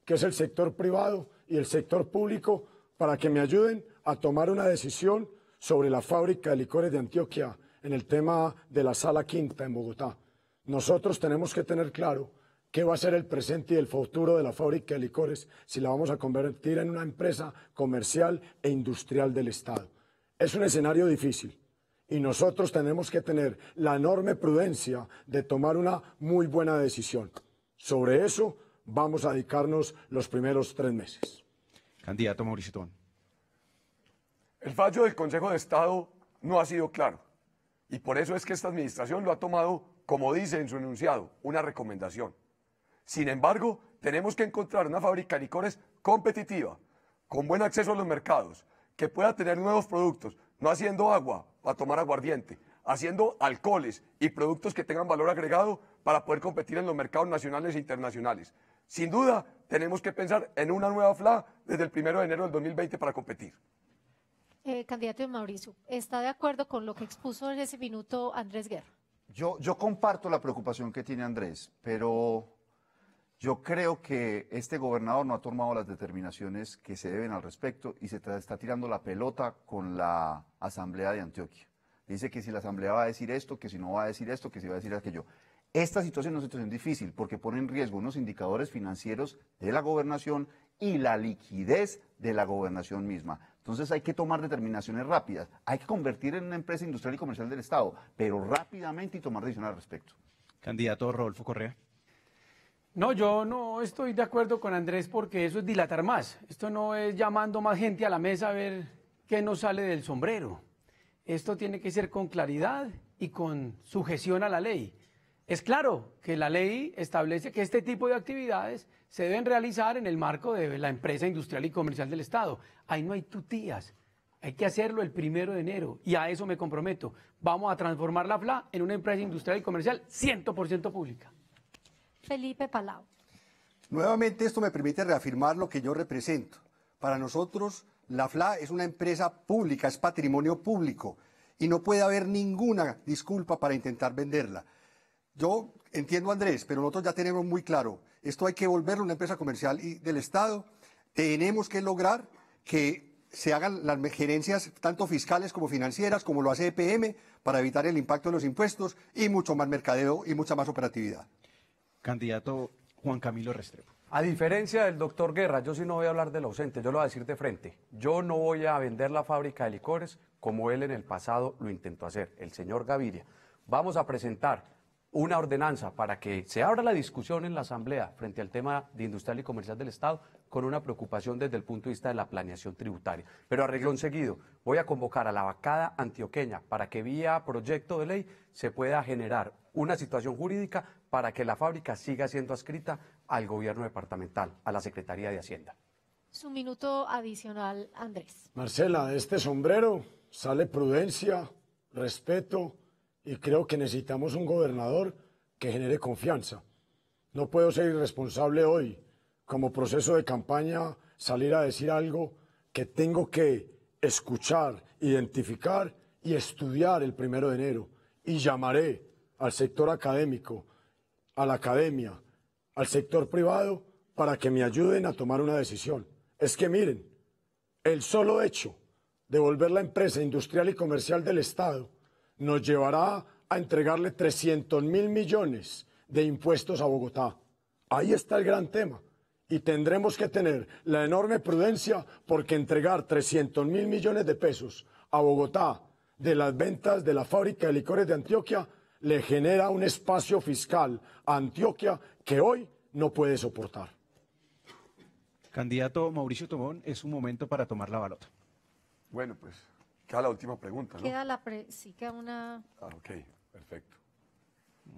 que es el sector privado y el sector público, para que me ayuden a tomar una decisión sobre la fábrica de licores de Antioquia en el tema de la sala quinta en Bogotá. Nosotros tenemos que tener claro qué va a ser el presente y el futuro de la fábrica de licores si la vamos a convertir en una empresa comercial e industrial del Estado. Es un escenario difícil y nosotros tenemos que tener la enorme prudencia de tomar una muy buena decisión. Sobre eso vamos a dedicarnos los primeros tres meses. Candidato Mauricio El fallo del Consejo de Estado no ha sido claro y por eso es que esta administración lo ha tomado, como dice en su enunciado, una recomendación. Sin embargo, tenemos que encontrar una fábrica de licores competitiva, con buen acceso a los mercados, que pueda tener nuevos productos, no haciendo agua para tomar aguardiente, haciendo alcoholes y productos que tengan valor agregado para poder competir en los mercados nacionales e internacionales. Sin duda, tenemos que pensar en una nueva FLA desde el primero de enero del 2020 para competir. Eh, candidato Mauricio, ¿está de acuerdo con lo que expuso en ese minuto Andrés Guerra? Yo, yo comparto la preocupación que tiene Andrés, pero yo creo que este gobernador no ha tomado las determinaciones que se deben al respecto y se está tirando la pelota con la Asamblea de Antioquia. Dice que si la Asamblea va a decir esto, que si no va a decir esto, que si va a decir aquello. Esta situación es una situación difícil porque pone en riesgo unos indicadores financieros de la gobernación y la liquidez de la gobernación misma. Entonces hay que tomar determinaciones rápidas. Hay que convertir en una empresa industrial y comercial del Estado, pero rápidamente y tomar decisiones al respecto. Candidato Rodolfo Correa. No, yo no estoy de acuerdo con Andrés porque eso es dilatar más. Esto no es llamando más gente a la mesa a ver qué nos sale del sombrero. Esto tiene que ser con claridad y con sujeción a la ley. Es claro que la ley establece que este tipo de actividades se deben realizar en el marco de la empresa industrial y comercial del Estado. Ahí no hay tutías. Hay que hacerlo el primero de enero y a eso me comprometo. Vamos a transformar la FLA en una empresa industrial y comercial 100% pública. Felipe Palau. Nuevamente esto me permite reafirmar lo que yo represento. Para nosotros, la FLA es una empresa pública, es patrimonio público y no puede haber ninguna disculpa para intentar venderla. Yo entiendo, Andrés, pero nosotros ya tenemos muy claro, esto hay que volverlo una empresa comercial y del Estado. Tenemos que lograr que se hagan las gerencias tanto fiscales como financieras, como lo hace EPM, para evitar el impacto de los impuestos y mucho más mercadeo y mucha más operatividad candidato Juan Camilo Restrepo. A diferencia del doctor Guerra, yo sí no voy a hablar del ausente, yo lo voy a decir de frente. Yo no voy a vender la fábrica de licores como él en el pasado lo intentó hacer, el señor Gaviria. Vamos a presentar una ordenanza para que se abra la discusión en la Asamblea frente al tema de industrial y comercial del Estado con una preocupación desde el punto de vista de la planeación tributaria. Pero arreglón seguido, voy a convocar a la vacada antioqueña para que vía proyecto de ley se pueda generar una situación jurídica para que la fábrica siga siendo adscrita al gobierno departamental, a la Secretaría de Hacienda. Su minuto adicional, Andrés. Marcela, de este sombrero sale prudencia, respeto y creo que necesitamos un gobernador que genere confianza. No puedo ser irresponsable hoy, como proceso de campaña, salir a decir algo que tengo que escuchar, identificar y estudiar el primero de enero. Y llamaré al sector académico, a la academia, al sector privado, para que me ayuden a tomar una decisión. Es que miren, el solo hecho de volver la empresa industrial y comercial del Estado nos llevará a entregarle 300 mil millones de impuestos a Bogotá. Ahí está el gran tema. Y tendremos que tener la enorme prudencia porque entregar 300 mil millones de pesos a Bogotá de las ventas de la fábrica de licores de Antioquia le genera un espacio fiscal a Antioquia que hoy no puede soportar. Candidato Mauricio Tomón, es un momento para tomar la balota. Bueno, pues queda la última pregunta, ¿no? Queda la sí, queda una... Ah, ok, perfecto.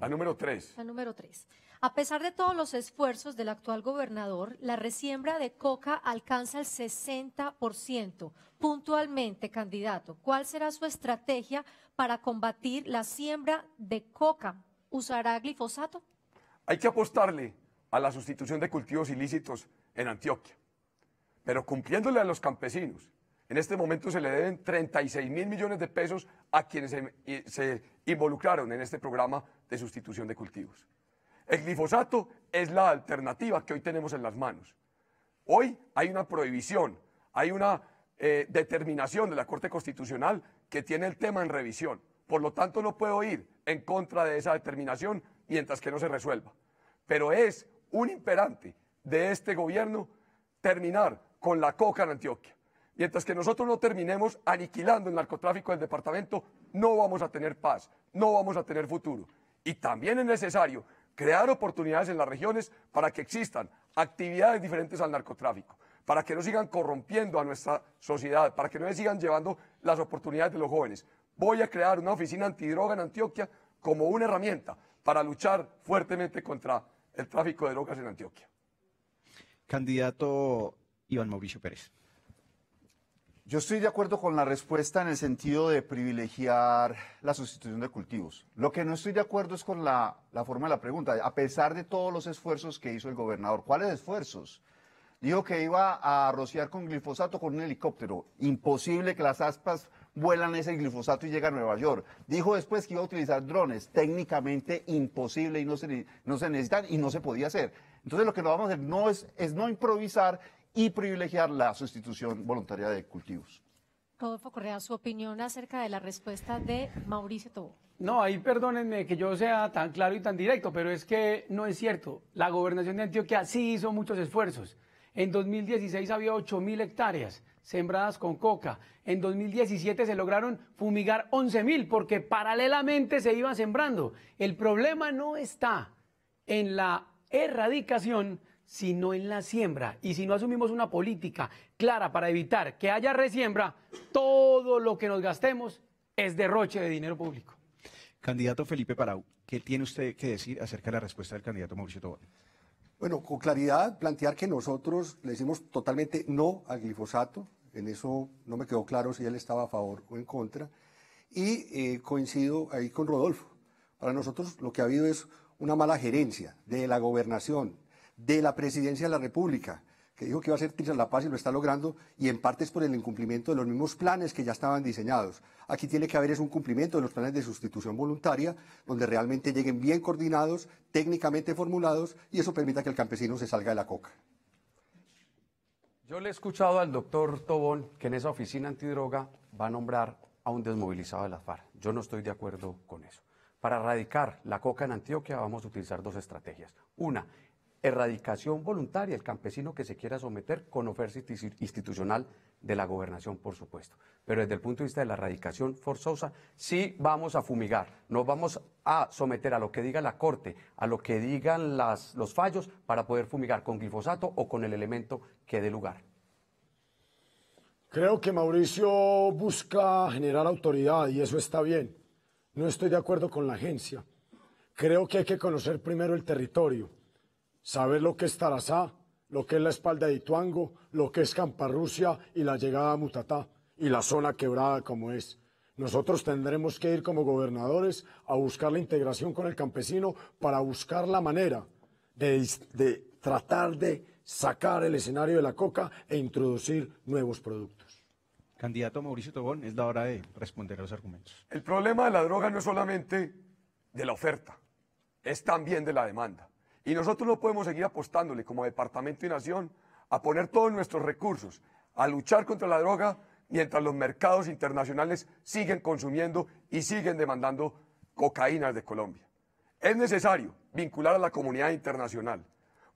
La número tres. La número tres. A pesar de todos los esfuerzos del actual gobernador, la resiembra de coca alcanza el 60%. Puntualmente, candidato, ¿cuál será su estrategia para combatir la siembra de coca. ¿Usará glifosato? Hay que apostarle a la sustitución de cultivos ilícitos en Antioquia, pero cumpliéndole a los campesinos. En este momento se le deben 36 mil millones de pesos a quienes eh, se, involucraron en este programa de sustitución de cultivos. El glifosato es la alternativa que hoy tenemos en las manos. Hoy hay una prohibición, hay una eh, determinación de la Corte Constitucional que tiene el tema en revisión. Por lo tanto, no puedo ir en contra de esa determinación mientras que no se resuelva. Pero es un imperante de este gobierno terminar con la coca en Antioquia. Mientras que nosotros no terminemos aniquilando el narcotráfico del departamento, no vamos a tener paz, no vamos a tener futuro. Y también es necesario crear oportunidades en las regiones para que existan actividades diferentes al narcotráfico para que no sigan corrompiendo a nuestra sociedad, para que no sigan llevando las oportunidades de los jóvenes. Voy a crear una oficina antidroga en Antioquia como una herramienta para luchar fuertemente contra el tráfico de drogas en Antioquia. Candidato Iván Mauricio Pérez. Yo estoy de acuerdo con la respuesta en el sentido de privilegiar la sustitución de cultivos. Lo que no estoy de acuerdo es con la, la forma de la pregunta, a pesar de todos los esfuerzos que hizo el gobernador. ¿Cuáles esfuerzos? dijo que iba a rociar con glifosato con un helicóptero. Imposible que las aspas vuelan ese glifosato y llegue a Nueva York. Dijo después que iba a utilizar drones, técnicamente imposible y no se, no se necesitan y no se podía hacer. Entonces lo que nos vamos a hacer no es, es no improvisar y privilegiar la sustitución voluntaria de cultivos. Rodolfo Correa, su opinión acerca de la respuesta de Mauricio Tobo. No, ahí perdónenme que yo sea tan claro y tan directo, pero es que no es cierto. La gobernación de Antioquia sí hizo muchos esfuerzos. En 2016 había mil hectáreas sembradas con coca. En 2017 se lograron fumigar 11.000 porque paralelamente se iban sembrando. El problema no está en la erradicación, sino en la siembra. Y si no asumimos una política clara para evitar que haya resiembra, todo lo que nos gastemos es derroche de dinero público. Candidato Felipe Parau, ¿qué tiene usted que decir acerca de la respuesta del candidato Mauricio Tobón? Bueno, con claridad plantear que nosotros le decimos totalmente no al glifosato. En eso no me quedó claro si él estaba a favor o en contra. Y eh, coincido ahí con Rodolfo. Para nosotros lo que ha habido es una mala gerencia de la gobernación, de la presidencia de la República, que dijo que iba a ser en la paz y lo está logrando, y en parte es por el incumplimiento de los mismos planes que ya estaban diseñados. Aquí tiene que haber es un cumplimiento de los planes de sustitución voluntaria, donde realmente lleguen bien coordinados, técnicamente formulados, y eso permita que el campesino se salga de la coca. Yo le he escuchado al doctor Tobón que en esa oficina antidroga va a nombrar a un desmovilizado de las FARC. Yo no estoy de acuerdo con eso. Para erradicar la coca en Antioquia vamos a utilizar dos estrategias. Una, erradicación voluntaria, el campesino que se quiera someter con oferta institucional de la gobernación, por supuesto. Pero desde el punto de vista de la erradicación forzosa, sí vamos a fumigar, nos vamos a someter a lo que diga la Corte, a lo que digan las, los fallos para poder fumigar con glifosato o con el elemento que dé lugar. Creo que Mauricio busca generar autoridad y eso está bien. No estoy de acuerdo con la agencia. Creo que hay que conocer primero el territorio saber lo que es Tarazá, lo que es la espalda de Ituango, lo que es Camparrusia y la llegada a Mutatá y la zona quebrada como es. Nosotros tendremos que ir como gobernadores a buscar la integración con el campesino para buscar la manera de, de tratar de sacar el escenario de la coca e introducir nuevos productos. Candidato Mauricio Tobón, es la hora de responder a los argumentos. El problema de la droga no es solamente de la oferta, es también de la demanda. Y nosotros no podemos seguir apostándole como Departamento y Nación a poner todos nuestros recursos a luchar contra la droga mientras los mercados internacionales siguen consumiendo y siguen demandando cocaína de Colombia. Es necesario vincular a la comunidad internacional,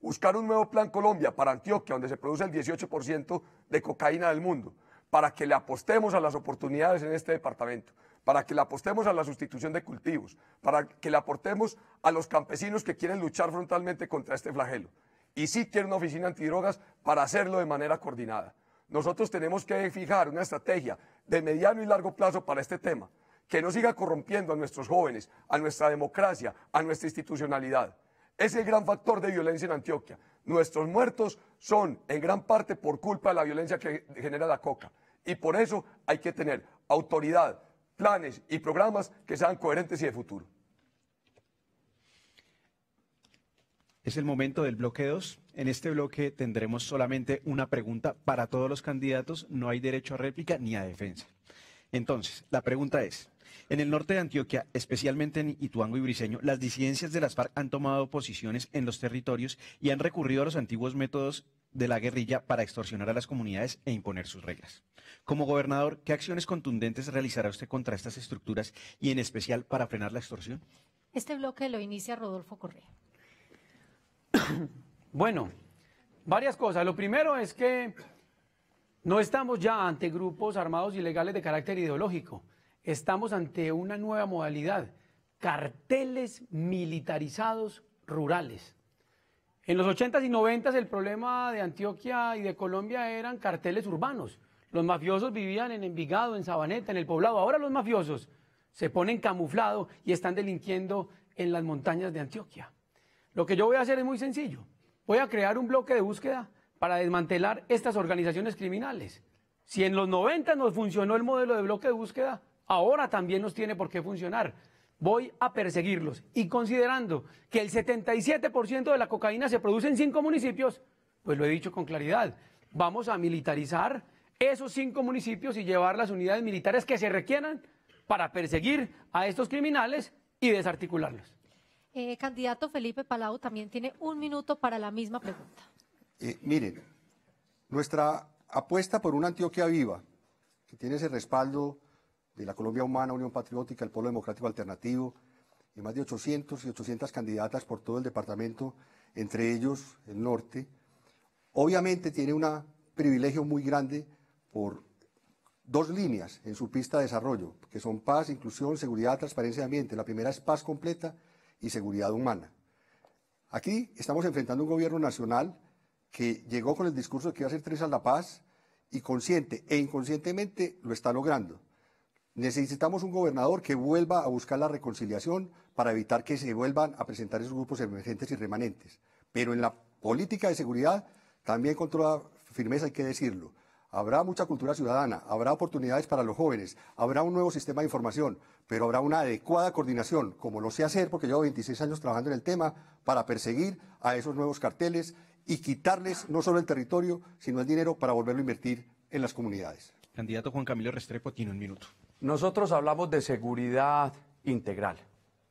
buscar un nuevo plan Colombia para Antioquia, donde se produce el 18% de cocaína del mundo, para que le apostemos a las oportunidades en este departamento, para que le apostemos a la sustitución de cultivos, para que le aportemos a los campesinos que quieren luchar frontalmente contra este flagelo. Y sí tiene una oficina antidrogas para hacerlo de manera coordinada. Nosotros tenemos que fijar una estrategia de mediano y largo plazo para este tema, que no siga corrompiendo a nuestros jóvenes, a nuestra democracia, a nuestra institucionalidad. Es el gran factor de violencia en Antioquia. Nuestros muertos son en gran parte por culpa de la violencia que genera la coca. Y por eso hay que tener autoridad, planes y programas que sean coherentes y de futuro. Es el momento del bloque 2. En este bloque tendremos solamente una pregunta para todos los candidatos. No hay derecho a réplica ni a defensa. Entonces, la pregunta es, en el norte de Antioquia, especialmente en Ituango y Briseño, las disidencias de las FARC han tomado posiciones en los territorios y han recurrido a los antiguos métodos de la guerrilla para extorsionar a las comunidades e imponer sus reglas. Como gobernador, ¿qué acciones contundentes realizará usted contra estas estructuras y en especial para frenar la extorsión? Este bloque lo inicia Rodolfo Correa. Bueno, varias cosas. Lo primero es que no estamos ya ante grupos armados ilegales de carácter ideológico. Estamos ante una nueva modalidad, carteles militarizados rurales. En los 80s y 90s el problema de Antioquia y de Colombia eran carteles urbanos. Los mafiosos vivían en Envigado, en Sabaneta, en el poblado. Ahora los mafiosos se ponen camuflados y están delinquiendo en las montañas de Antioquia. Lo que yo voy a hacer es muy sencillo. Voy a crear un bloque de búsqueda para desmantelar estas organizaciones criminales. Si en los 90 nos funcionó el modelo de bloque de búsqueda, ahora también nos tiene por qué funcionar voy a perseguirlos. Y considerando que el 77% de la cocaína se produce en cinco municipios, pues lo he dicho con claridad, vamos a militarizar esos cinco municipios y llevar las unidades militares que se requieran para perseguir a estos criminales y desarticularlos. Eh, candidato Felipe Palau también tiene un minuto para la misma pregunta. Eh, miren, nuestra apuesta por una Antioquia viva, que tiene ese respaldo de la Colombia Humana, Unión Patriótica, el Polo Democrático Alternativo, y más de 800 y 800 candidatas por todo el departamento, entre ellos el norte. Obviamente tiene un privilegio muy grande por dos líneas en su pista de desarrollo, que son paz, inclusión, seguridad, transparencia y ambiente. La primera es paz completa y seguridad humana. Aquí estamos enfrentando un gobierno nacional que llegó con el discurso de que iba a ser tres a la paz y consciente e inconscientemente lo está logrando. Necesitamos un gobernador que vuelva a buscar la reconciliación para evitar que se vuelvan a presentar esos grupos emergentes y remanentes. Pero en la política de seguridad, también con toda firmeza hay que decirlo, habrá mucha cultura ciudadana, habrá oportunidades para los jóvenes, habrá un nuevo sistema de información, pero habrá una adecuada coordinación, como lo sé hacer, porque llevo 26 años trabajando en el tema, para perseguir a esos nuevos carteles y quitarles no solo el territorio, sino el dinero para volverlo a invertir en las comunidades. Candidato Juan Camilo Restrepo tiene un minuto. Nosotros hablamos de seguridad integral,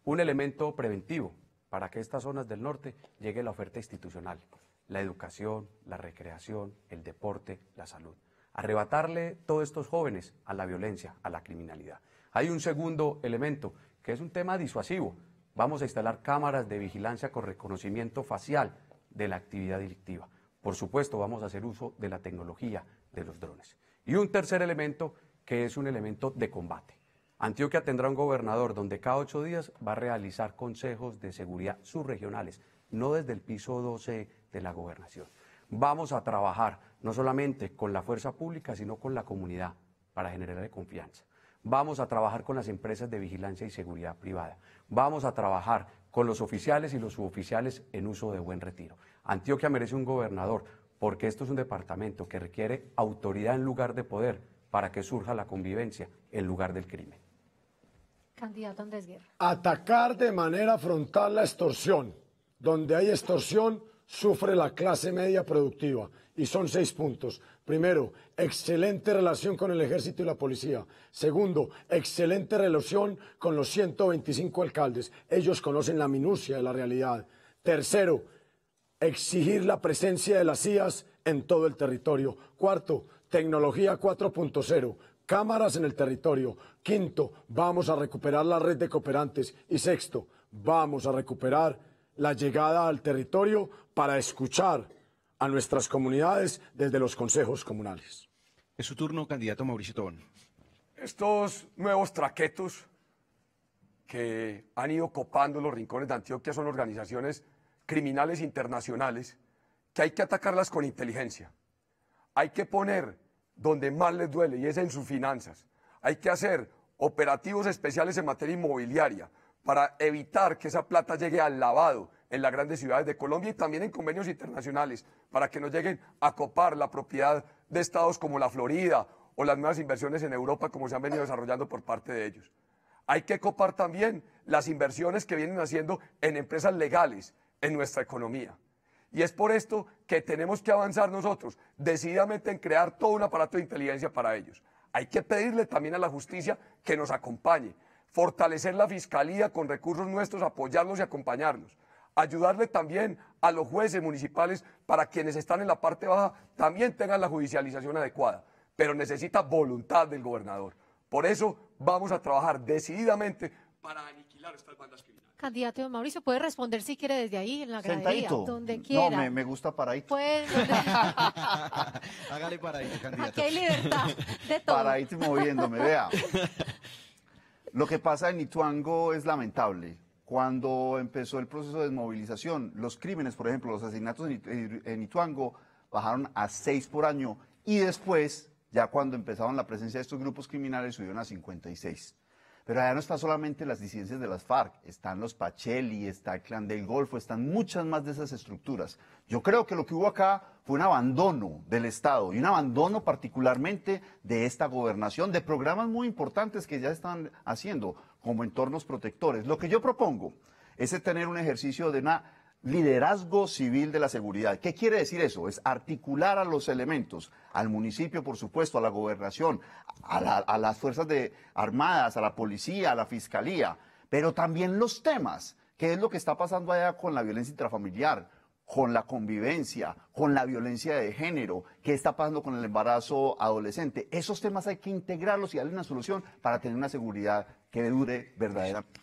un elemento preventivo para que estas zonas del norte llegue la oferta institucional, la educación, la recreación, el deporte, la salud. Arrebatarle todos estos jóvenes a la violencia, a la criminalidad. Hay un segundo elemento, que es un tema disuasivo. Vamos a instalar cámaras de vigilancia con reconocimiento facial de la actividad delictiva. Por supuesto, vamos a hacer uso de la tecnología de los drones. Y un tercer elemento que es un elemento de combate. Antioquia tendrá un gobernador donde cada ocho días va a realizar consejos de seguridad subregionales, no desde el piso 12 de la gobernación. Vamos a trabajar no solamente con la fuerza pública, sino con la comunidad para generarle confianza. Vamos a trabajar con las empresas de vigilancia y seguridad privada. Vamos a trabajar con los oficiales y los suboficiales en uso de buen retiro. Antioquia merece un gobernador porque esto es un departamento que requiere autoridad en lugar de poder para que surja la convivencia en lugar del crimen. Candidato Andrés Guerra. Atacar de manera frontal la extorsión. Donde hay extorsión, sufre la clase media productiva. Y son seis puntos. Primero, excelente relación con el ejército y la policía. Segundo, excelente relación con los 125 alcaldes. Ellos conocen la minucia de la realidad. Tercero, exigir la presencia de las CIAs en todo el territorio. Cuarto, tecnología 4.0, cámaras en el territorio. Quinto, vamos a recuperar la red de cooperantes. Y sexto, vamos a recuperar la llegada al territorio para escuchar a nuestras comunidades desde los consejos comunales. Es su turno, candidato Mauricio Tobón. Estos nuevos traquetos que han ido copando los rincones de Antioquia son organizaciones criminales internacionales que hay que atacarlas con inteligencia hay que poner donde más les duele y es en sus finanzas. Hay que hacer operativos especiales en materia inmobiliaria para evitar que esa plata llegue al lavado en las grandes ciudades de Colombia y también en convenios internacionales para que no lleguen a copar la propiedad de estados como la Florida o las nuevas inversiones en Europa como se han venido desarrollando por parte de ellos. Hay que copar también las inversiones que vienen haciendo en empresas legales en nuestra economía. Y es por esto que tenemos que avanzar nosotros decididamente en crear todo un aparato de inteligencia para ellos. Hay que pedirle también a la justicia que nos acompañe, fortalecer la fiscalía con recursos nuestros, apoyarlos y acompañarlos. Ayudarle también a los jueces municipales para quienes están en la parte baja también tengan la judicialización adecuada, pero necesita voluntad del gobernador. Por eso vamos a trabajar decididamente para aniquilar estas bandas criminales. Candidato Mauricio, puede responder si quiere desde ahí, en la gradería, donde quiera. No, me, gusta para Puede, Hágale ahí, candidato. Aquí hay libertad de todo. moviéndome, vea. Lo que pasa en Ituango es lamentable. Cuando empezó el proceso de desmovilización, los crímenes, por ejemplo, los asesinatos en Ituango bajaron a seis por año y después, ya cuando empezaron la presencia de estos grupos criminales, subieron a 56. Pero allá no están solamente las disidencias de las FARC, están los Pacheli, está el Clan del Golfo, están muchas más de esas estructuras. Yo creo que lo que hubo acá fue un abandono del Estado y un abandono particularmente de esta gobernación, de programas muy importantes que ya están haciendo como entornos protectores. Lo que yo propongo es tener un ejercicio de una liderazgo civil de la seguridad. ¿Qué quiere decir eso? Es articular a los elementos, al municipio, por supuesto, a la gobernación, a, las fuerzas de armadas, a la policía, a la fiscalía, pero también los temas. ¿Qué es lo que está pasando allá con la violencia intrafamiliar? con la convivencia, con la violencia de género, qué está pasando con el embarazo adolescente. Esos temas hay que integrarlos y darle una solución para tener una seguridad que dure verdaderamente.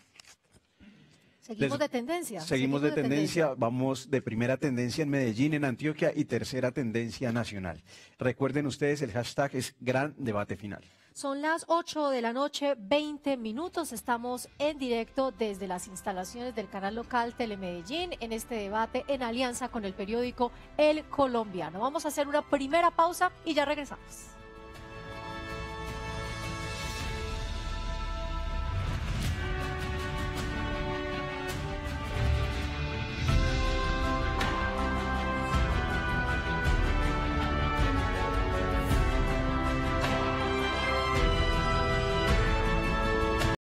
Seguimos de tendencia. Seguimos, de, tendencia, tendencia, vamos de primera tendencia en Medellín, en Antioquia y tercera tendencia nacional. Recuerden ustedes, el hashtag es Gran Debate Final. Son las 8 de la noche, 20 minutos. Estamos en directo desde las instalaciones del canal local Telemedellín en este debate en alianza con el periódico El Colombiano. Vamos a hacer una primera pausa y ya regresamos.